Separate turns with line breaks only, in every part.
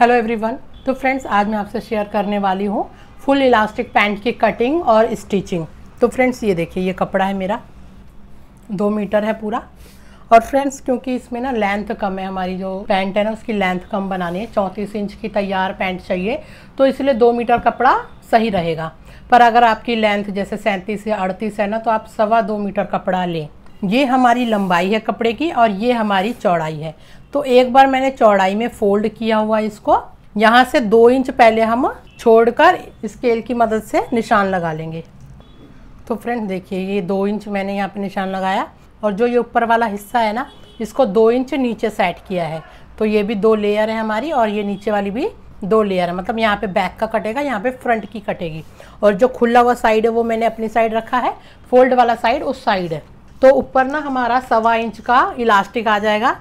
hello everyone तो friends आज मैं आपसे शेयर करने वाली हूँ फुल इलास्टिक पैंट की कटिंग और स्टिचिंग तो फ्रेंड्स ये देखिए ये कपड़ा है मेरा दो मीटर है पूरा और फ्रेंड्स क्योंकि इसमें ना लेंथ कम है हमारी जो पैंट है ना उसकी लेंथ कम बनानी है चौंतीस इंच की तैयार पैंट चाहिए तो इसलिए दो मीटर कपड़ा सही रहेगा पर अगर आपकी लेंथ जैसे सैंतीस या अड़तीस है ना तो आप सवा दो मीटर कपड़ा लें ये हमारी लंबाई है कपड़े की और ये हमारी चौड़ाई है तो एक बार मैंने चौड़ाई में फोल्ड किया हुआ इसको यहाँ से दो इंच पहले हम छोड़कर स्केल की मदद से निशान लगा लेंगे तो फ्रेंड देखिए ये दो इंच मैंने यहाँ पे निशान लगाया और जो ये ऊपर वाला हिस्सा है ना इसको दो इंच नीचे सेट किया है तो ये भी दो लेयर है हमारी और ये नीचे वाली भी दो लेयर है मतलब यहाँ पे बैक का कटेगा यहाँ पे फ्रंट की कटेगी और जो खुला हुआ साइड है वो मैंने अपनी साइड रखा है फोल्ड वाला साइड उस साइड है तो ऊपर ना हमारा सवा इंच का इलास्टिक आ जाएगा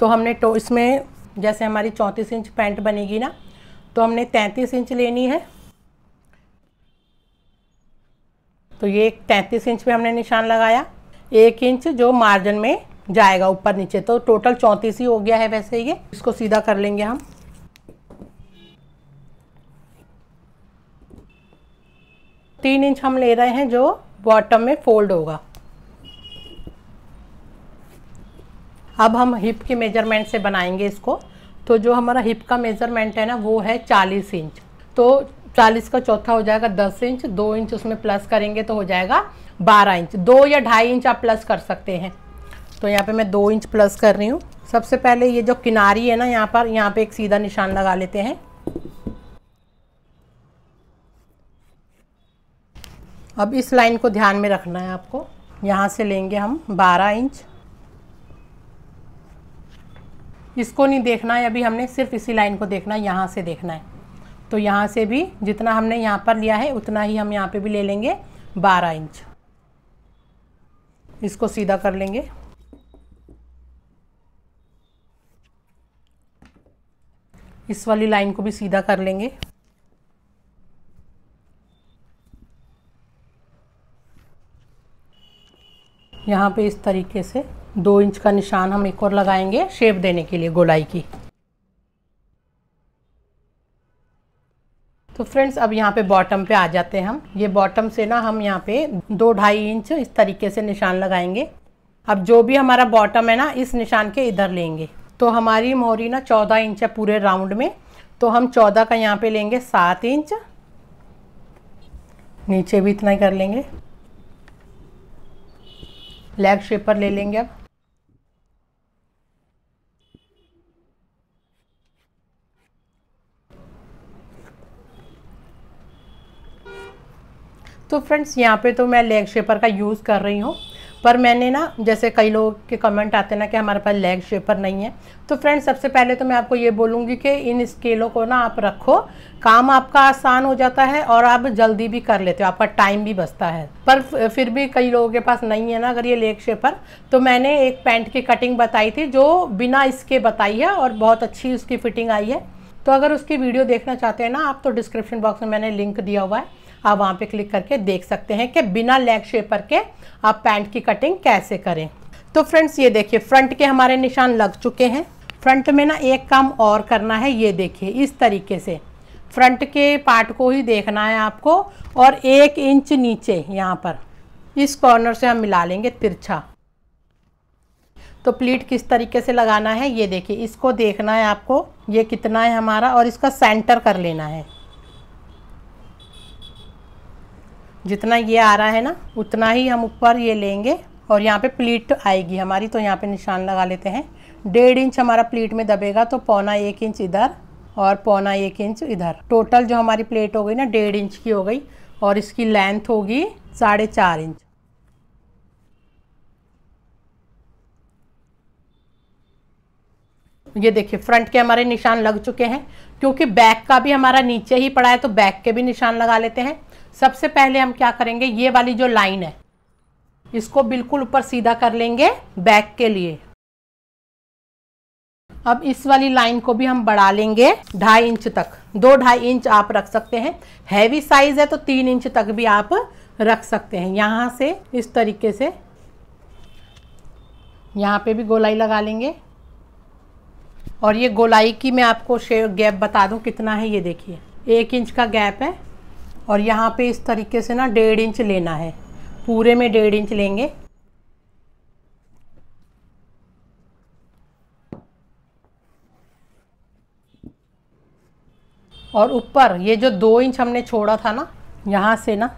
तो हमने तो इसमें जैसे हमारी चौंतीस इंच पैंट बनेगी ना तो हमने तैंतीस इंच लेनी है तो ये तैंतीस इंच पे हमने निशान लगाया एक इंच जो मार्जिन में जाएगा ऊपर नीचे तो टोटल चौंतीस ही हो गया है वैसे ये इसको सीधा कर लेंगे हम तीन इंच हम ले रहे हैं जो बॉटम में फोल्ड होगा अब हम हिप के मेजरमेंट से बनाएंगे इसको तो जो हमारा हिप का मेजरमेंट है ना वो है चालीस इंच तो चालीस का चौथा हो जाएगा दस इंच दो इंच उसमें प्लस करेंगे तो हो जाएगा बारह इंच दो या ढाई इंच आप प्लस कर सकते हैं तो यहाँ पे मैं दो इंच प्लस कर रही हूँ सबसे पहले ये जो किनारी है ना यहाँ पर यहाँ पे एक सीधा निशान लगा लेते हैं अब इस लाइन को ध्यान में रखना है आपको यहाँ से लेंगे हम बारह इंच इसको नहीं देखना है अभी हमने सिर्फ इसी लाइन को देखना है यहाँ से देखना है तो यहाँ से भी जितना हमने यहाँ पर लिया है उतना ही हम यहाँ पे भी ले लेंगे बारह इंच इसको सीधा कर लेंगे इस वाली लाइन को भी सीधा कर लेंगे यहाँ पे इस तरीके से दो इंच का निशान हम एक और लगाएंगे शेप देने के लिए गोलाई की तो फ्रेंड्स अब यहाँ पे बॉटम पे आ जाते हैं हम ये बॉटम से ना हम यहाँ पे दो ढाई इंच इस तरीके से निशान लगाएंगे अब जो भी हमारा बॉटम है ना इस निशान के इधर लेंगे तो हमारी मोहरी ना चौदह इंच है पूरे राउंड में तो हम चौदह का यहाँ पे लेंगे सात इंच नीचे भी इतना ही कर लेंगे लेग शेपर ले लेंगे अब तो फ्रेंड्स यहाँ पे तो मैं लेग शेपर का यूज़ कर रही हूँ पर मैंने ना जैसे कई लोग के कमेंट आते ना कि हमारे पास लेग शेपर नहीं है तो फ्रेंड सबसे पहले तो मैं आपको ये बोलूँगी कि इन स्केलों को ना आप रखो काम आपका आसान हो जाता है और आप जल्दी भी कर लेते हो आपका टाइम भी बचता है पर फिर भी कई लोगों के पास नहीं है ना अगर ये लेग शेपर तो मैंने एक पैंट की कटिंग बताई थी जो बिना इसके बताई है और बहुत अच्छी उसकी फिटिंग आई है तो अगर उसकी वीडियो देखना चाहते हैं ना आप तो डिस्क्रिप्शन बॉक्स में मैंने लिंक दिया हुआ है आप वहाँ पे क्लिक करके देख सकते हैं कि बिना लेग शेपर के आप पैंट की कटिंग कैसे करें तो फ्रेंड्स ये देखिए फ्रंट के हमारे निशान लग चुके हैं फ्रंट में ना एक काम और करना है ये देखिए इस तरीके से फ्रंट के पार्ट को ही देखना है आपको और एक इंच नीचे यहाँ पर इस कॉर्नर से हम मिला लेंगे तिरछा तो प्लीट किस तरीके से लगाना है ये देखिए इसको देखना है आपको ये कितना है हमारा और इसका सेंटर कर लेना है जितना ये आ रहा है ना उतना ही हम ऊपर ये लेंगे और यहाँ पे प्लीट आएगी हमारी तो यहाँ पे निशान लगा लेते हैं डेढ़ इंच हमारा प्लीट में दबेगा तो पौना एक इंच इधर और पौना एक इंच इधर टोटल जो हमारी प्लेट हो गई ना डेढ़ इंच की हो गई और इसकी लेंथ होगी साढ़े चार इंच ये देखिए फ्रंट के हमारे निशान लग चुके हैं क्योंकि बैक का भी हमारा नीचे ही पड़ा है तो बैक के भी निशान लगा लेते हैं सबसे पहले हम क्या करेंगे ये वाली जो लाइन है इसको बिल्कुल ऊपर सीधा कर लेंगे बैक के लिए अब इस वाली लाइन को भी हम बढ़ा लेंगे ढाई इंच तक दो ढाई इंच आप रख सकते हैं हैवी साइज है तो तीन इंच तक भी आप रख सकते हैं यहाँ से इस तरीके से यहाँ पे भी गोलाई लगा लेंगे और ये गोलाई की मैं आपको गैप बता दूँ कितना है ये देखिए एक इंच का गैप है और यहाँ पे इस तरीके से ना डेढ़ इंच लेना है पूरे में डेढ़ इंच लेंगे और ऊपर ये जो दो इंच हमने छोड़ा था ना यहाँ से ना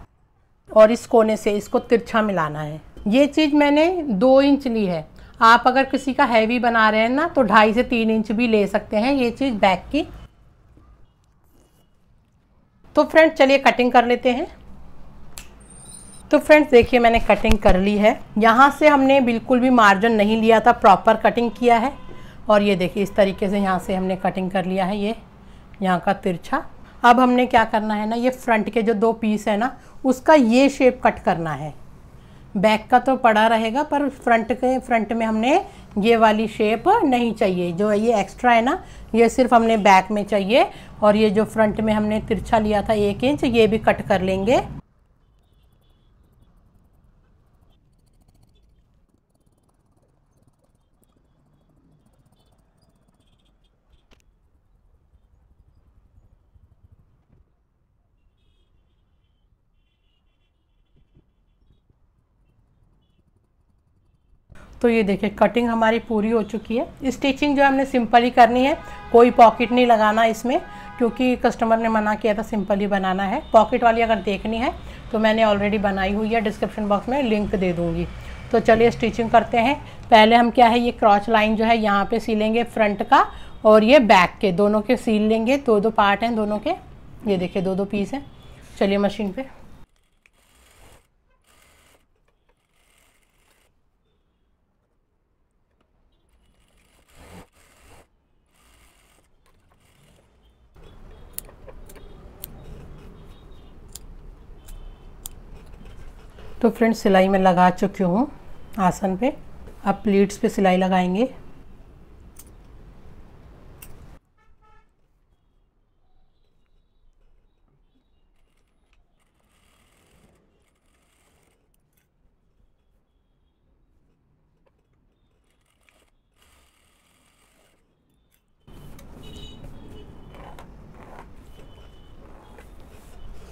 और इस कोने से इसको तिरछा मिलाना है ये चीज़ मैंने दो इंच ली है आप अगर किसी का हैवी बना रहे हैं ना तो ढाई से तीन इंच भी ले सकते हैं ये चीज़ बैक की तो फ्रेंड्स चलिए कटिंग कर लेते हैं तो फ्रेंड्स देखिए मैंने कटिंग कर ली है यहाँ से हमने बिल्कुल भी मार्जिन नहीं लिया था प्रॉपर कटिंग किया है और ये देखिए इस तरीके से यहाँ से हमने कटिंग कर लिया है ये यहाँ का तिरछा अब हमने क्या करना है ना ये फ्रंट के जो दो पीस है ना उसका ये शेप कट करना है बैक का तो पड़ा रहेगा पर फ्रंट के फ्रंट में हमने ये वाली शेप नहीं चाहिए जो ये एक्स्ट्रा है ना ये सिर्फ हमने बैक में चाहिए और ये जो फ्रंट में हमने तिरछा लिया था एक इंच ये भी कट कर लेंगे तो ये देखिए कटिंग हमारी पूरी हो चुकी है स्टिचिंग जो हमने सिंपल ही करनी है कोई पॉकेट नहीं लगाना इसमें क्योंकि कस्टमर ने मना किया था सिंपल ही बनाना है पॉकेट वाली अगर देखनी है तो मैंने ऑलरेडी बनाई हुई है डिस्क्रिप्शन बॉक्स में लिंक दे दूँगी तो चलिए स्टिचिंग करते हैं पहले हम क्या है ये क्रॉच लाइन जो है यहाँ पर सी लेंगे फ्रंट का और ये बैक के दोनों के सील लेंगे दो दो पार्ट हैं दोनों के ये देखिए दो दो पीस हैं चलिए मशीन पे तो फ्रेंड्स सिलाई मैं लगा चुकी हूँ आसन पे अब प्लीट्स पे सिलाई लगाएंगे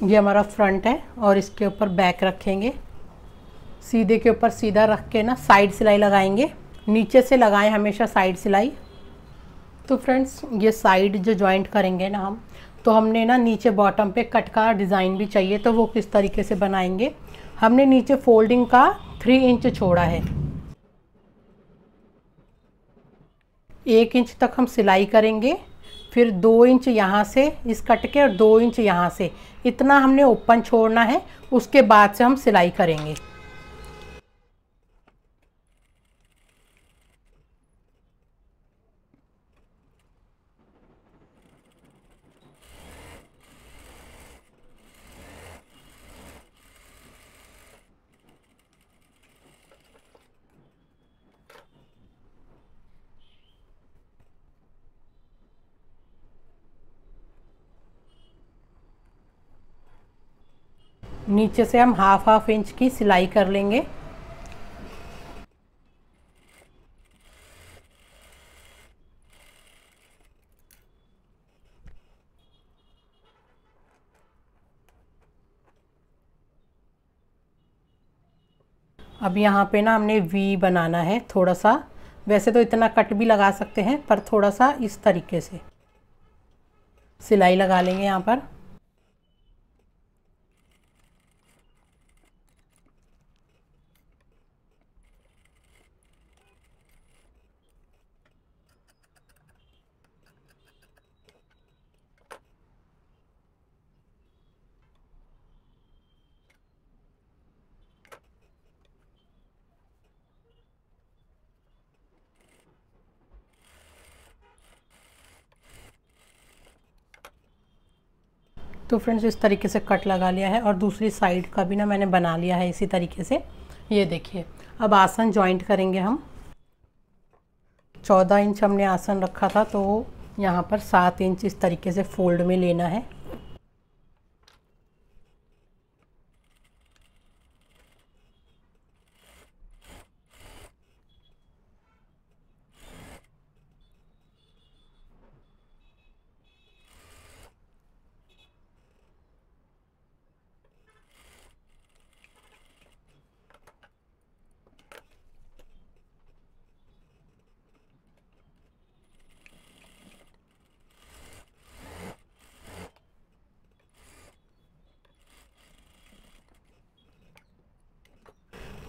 ये हमारा फ्रंट है और इसके ऊपर बैक रखेंगे सीधे के ऊपर सीधा रख के ना साइड सिलाई लगाएंगे नीचे से लगाएं हमेशा साइड सिलाई तो फ्रेंड्स ये साइड जो जॉइंट करेंगे ना हम तो हमने ना नीचे बॉटम पे कट का डिज़ाइन भी चाहिए तो वो किस तरीके से बनाएंगे हमने नीचे फोल्डिंग का थ्री इंच छोड़ा है एक इंच तक हम सिलाई करेंगे फिर दो इंच यहाँ से इस कट के और दो इंच यहाँ से इतना हमने ओपन छोड़ना है उसके बाद से हम सिलाई करेंगे नीचे से हम हाफ हाफ इंच की सिलाई कर लेंगे अब यहाँ पे ना हमने वी बनाना है थोड़ा सा वैसे तो इतना कट भी लगा सकते हैं पर थोड़ा सा इस तरीके से सिलाई लगा लेंगे यहाँ पर तो फ्रेंड्स इस तरीके से कट लगा लिया है और दूसरी साइड का भी ना मैंने बना लिया है इसी तरीके से ये देखिए अब आसन ज्वाइंट करेंगे हम चौदह इंच हमने आसन रखा था तो यहाँ पर सात इंच इस तरीके से फोल्ड में लेना है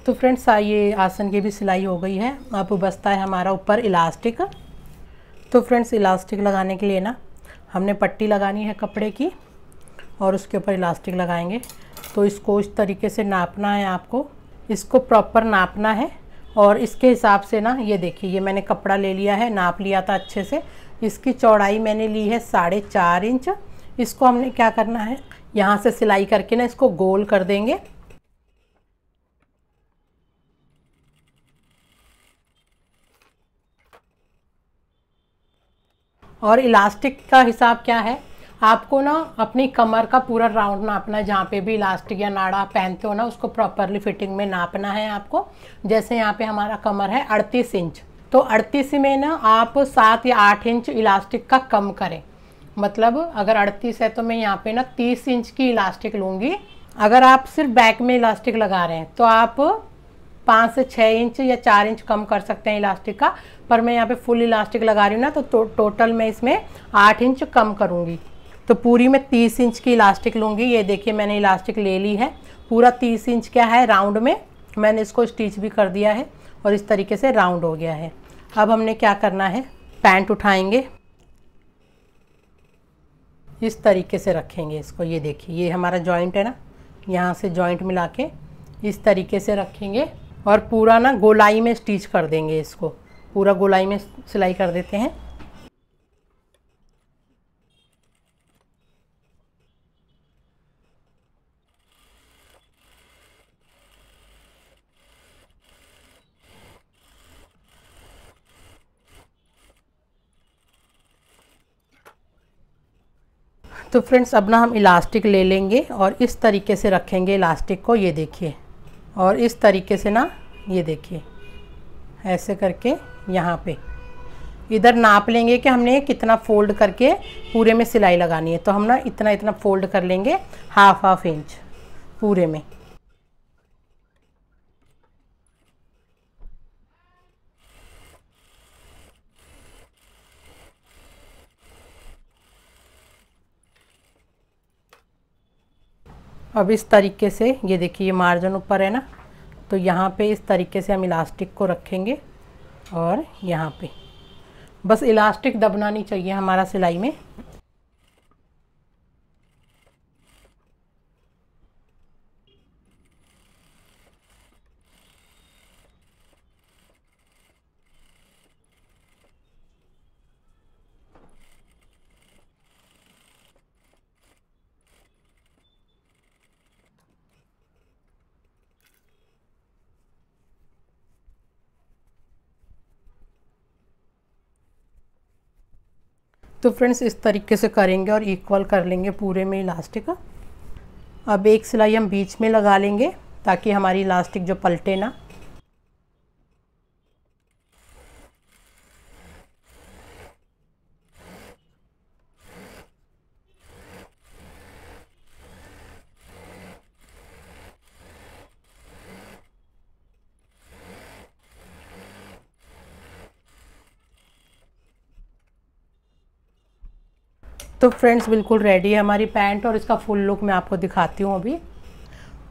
तो फ्रेंड्स ये आसन की भी सिलाई हो गई है अब बसता है हमारा ऊपर इलास्टिक तो फ्रेंड्स इलास्टिक लगाने के लिए ना हमने पट्टी लगानी है कपड़े की और उसके ऊपर इलास्टिक लगाएंगे तो इसको इस तरीके से नापना है आपको इसको प्रॉपर नापना है और इसके हिसाब से ना ये देखिए ये मैंने कपड़ा ले लिया है नाप लिया था अच्छे से इसकी चौड़ाई मैंने ली है साढ़े चार इंच इसको हमने क्या करना है यहाँ से सिलाई करके ना इसको गोल कर देंगे और इलास्टिक का हिसाब क्या है आपको ना अपनी कमर का पूरा राउंड नापना जहाँ पे भी इलास्टिक या नाड़ा पहनते हो ना उसको प्रॉपरली फिटिंग में नापना है आपको जैसे यहाँ पे हमारा कमर है अड़तीस इंच तो अड़तीस में ना आप सात या आठ इंच इलास्टिक का कम करें मतलब अगर अड़तीस है तो मैं यहाँ पे ना तीस इंच की इलास्टिक लूँगी अगर आप सिर्फ बैक में इलास्टिक लगा रहे हैं तो आप पाँच से छः इंच या चार इंच कम कर सकते हैं इलास्टिक का पर मैं यहाँ पे फुल इलास्टिक लगा रही हूँ ना तो, तो टोटल मैं इसमें आठ इंच कम करूँगी तो पूरी मैं तीस इंच की इलास्टिक लूँगी ये देखिए मैंने इलास्टिक ले ली है पूरा तीस इंच क्या है राउंड में मैंने इसको स्टिच भी कर दिया है और इस तरीके से राउंड हो गया है अब हमने क्या करना है पैंट उठाएंगे इस तरीके से रखेंगे इसको ये देखिए ये हमारा जॉइंट है ना यहाँ से जॉइंट मिला के इस तरीके से रखेंगे और पूरा ना गोलाई में स्टिच कर देंगे इसको पूरा गोलाई में सिलाई कर देते हैं तो फ्रेंड्स अब ना हम इलास्टिक ले लेंगे और इस तरीके से रखेंगे इलास्टिक को ये देखिए और इस तरीके से ना ये देखिए ऐसे करके यहाँ पे इधर नाप लेंगे कि हमने कितना फोल्ड करके पूरे में सिलाई लगानी है तो हम ना इतना इतना फोल्ड कर लेंगे हाफ हाफ इंच पूरे में अब इस तरीके से ये देखिए ये मार्जिन ऊपर है ना तो यहाँ पे इस तरीके से हम इलास्टिक को रखेंगे और यहाँ पे बस इलास्टिक दबना नहीं चाहिए हमारा सिलाई में तो फ्रेंड्स इस तरीके से करेंगे और इक्वल कर लेंगे पूरे में इलास्टिक अब एक सिलाई हम बीच में लगा लेंगे ताकि हमारी इलास्टिक जो पलटे ना तो फ्रेंड्स बिल्कुल रेडी है हमारी पैंट और इसका फुल लुक मैं आपको दिखाती हूँ अभी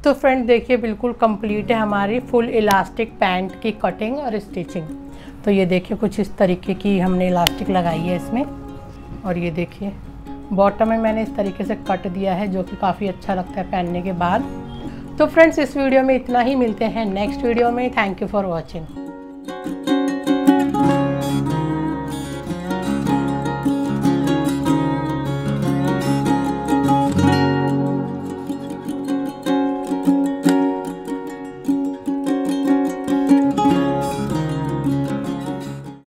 तो फ्रेंड देखिए बिल्कुल कंप्लीट है हमारी फुल इलास्टिक पैंट की कटिंग और स्टिचिंग तो ये देखिए कुछ इस तरीके की हमने इलास्टिक लगाई है इसमें और ये देखिए बॉटम में मैंने इस तरीके से कट दिया है जो कि काफ़ी अच्छा लगता है पहनने के बाद तो फ्रेंड्स इस वीडियो में इतना ही मिलते हैं नेक्स्ट वीडियो में थैंक यू फॉर वॉचिंग